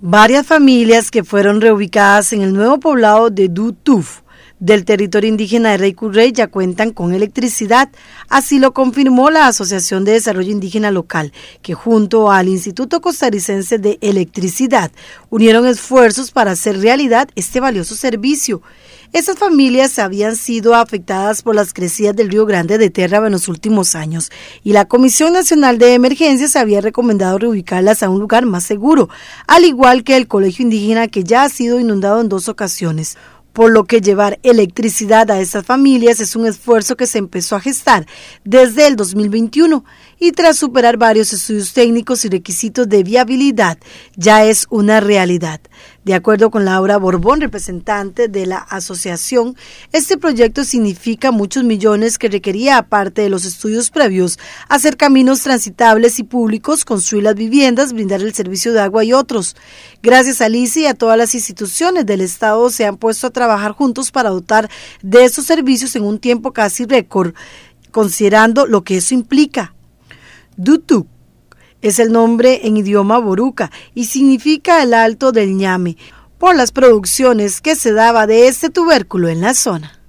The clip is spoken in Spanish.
varias familias que fueron reubicadas en el nuevo poblado de Dutuf, del territorio indígena de Rey Currey ya cuentan con electricidad, así lo confirmó la Asociación de Desarrollo Indígena Local, que junto al Instituto Costarricense de Electricidad unieron esfuerzos para hacer realidad este valioso servicio. Esas familias habían sido afectadas por las crecidas del Río Grande de Terra en los últimos años y la Comisión Nacional de Emergencias había recomendado reubicarlas a un lugar más seguro, al igual que el Colegio Indígena que ya ha sido inundado en dos ocasiones por lo que llevar electricidad a esas familias es un esfuerzo que se empezó a gestar desde el 2021 y tras superar varios estudios técnicos y requisitos de viabilidad ya es una realidad. De acuerdo con Laura Borbón, representante de la asociación, este proyecto significa muchos millones que requería, aparte de los estudios previos, hacer caminos transitables y públicos, construir las viviendas, brindar el servicio de agua y otros. Gracias a Lisa y a todas las instituciones del Estado se han puesto a trabajar juntos para dotar de estos servicios en un tiempo casi récord, considerando lo que eso implica. DUTUC es el nombre en idioma boruca y significa el alto del ñame, por las producciones que se daba de este tubérculo en la zona.